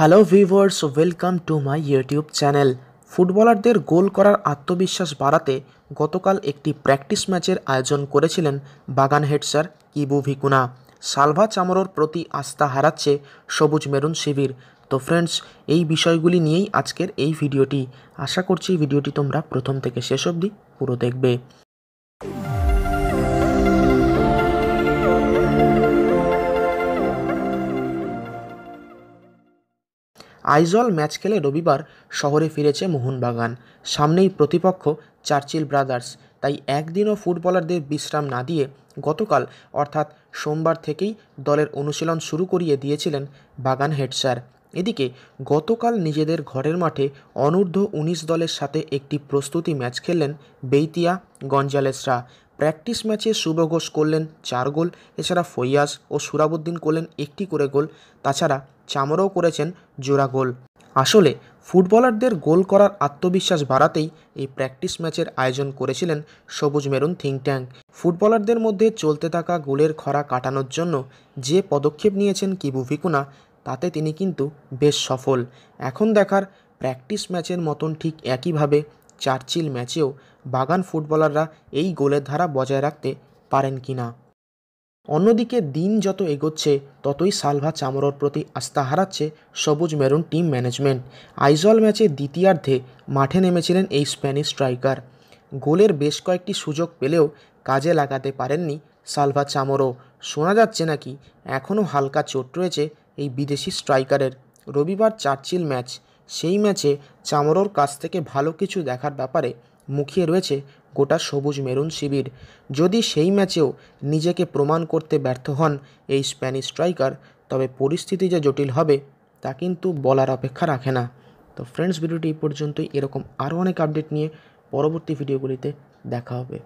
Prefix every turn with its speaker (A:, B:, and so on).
A: hello viewers welcome to my YouTube channel ফুটবলারদের goal করার আত্মবিশ্বাস বাড়াতে গতকাল একটি প্র্যাকটিস ম্যাচের আয়োজন করেছিলেন বাগান হেডসার কিবু ভিকুনা সালভা চামরোর প্রতি আস্থা হারাচ্ছে সবুজ মেরুন শিবির তো ফ্রেন্ডস এই বিষয়গুলি নিয়েই আজকের এই ভিডিওটি আশা করছি ভিডিওটি তোমরা প্রথম থেকে শেষ অবধি পুরো দেখবে আইজল ম্যাচ খেলে রবিবার শহরে ফিরেছে মোহনবাগান সামনেই প্রতিপক্ষ চার্চিল ব্রাদার্স তাই একদিনও ফুটবলারদের বিশ্রাম না দিয়ে গতকাল অর্থাৎ সোমবার থেকেই দলের অনুশীলন শুরু করিয়ে দিয়েছিলেন বাগান হেড স্যার এদিকে গতকাল নিজেদের ঘরের মাঠে অনূর্ধ্ব উনিশ দলের সাথে একটি প্রস্তুতি ম্যাচ খেললেন বেইতিয়া গঞ্জালেসরা প্র্যাকটিস ম্যাচে শুভ ঘোষ করলেন চার গোল এছাড়া ফৈয়াজ ও সুরাবুদ্দিন করলেন একটি করে গোল তাছাড়া চামরাও করেছেন জোড়া গোল আসলে ফুটবলারদের গোল করার আত্মবিশ্বাস বাড়াতেই এই প্র্যাকটিস ম্যাচের আয়োজন করেছিলেন সবুজ মেরুন থিঙ্ক ট্যাঙ্ক ফুটবলারদের মধ্যে চলতে থাকা গোলের খরা কাটানোর জন্য যে পদক্ষেপ নিয়েছেন কিবু ভিকুনা তাতে তিনি কিন্তু বেশ সফল এখন দেখার প্র্যাকটিস ম্যাচের মতন ঠিক একইভাবে চার্চিল ম্যাচেও বাগান ফুটবলাররা এই গোলের ধারা বজায় রাখতে পারেন কি না অন্যদিকে দিন যত এগোচ্ছে ততই সালভা চামরোর প্রতি আস্থা হারাচ্ছে সবুজ মেরুন টিম ম্যানেজমেন্ট আইজল ম্যাচে দ্বিতীয়ার্ধে মাঠে নেমেছিলেন এই স্প্যানিশ স্ট্রাইকার গোলের বেশ কয়েকটি সুযোগ পেলেও কাজে লাগাতে পারেননি সালভা চামরো শোনা যাচ্ছে নাকি এখনও হালকা চোট রয়েছে এই বিদেশি স্ট্রাইকারের রবিবার চার্চিল ম্যাচ সেই ম্যাচে চামড়োর কাছ থেকে ভালো কিছু দেখার ব্যাপারে মুখিয়ে রয়েছে গোটা সবুজ মেরুন শিবির যদি সেই ম্যাচেও নিজেকে প্রমাণ করতে ব্যর্থ হন এই স্প্যানিশ স্ট্রাইকার তবে পরিস্থিতি যে জটিল হবে তা কিন্তু বলার অপেক্ষা রাখে না তো ফ্রেন্ডস ভিডিওটি এই পর্যন্তই এরকম আরও অনেক আপডেট নিয়ে পরবর্তী ভিডিওগুলিতে দেখা হবে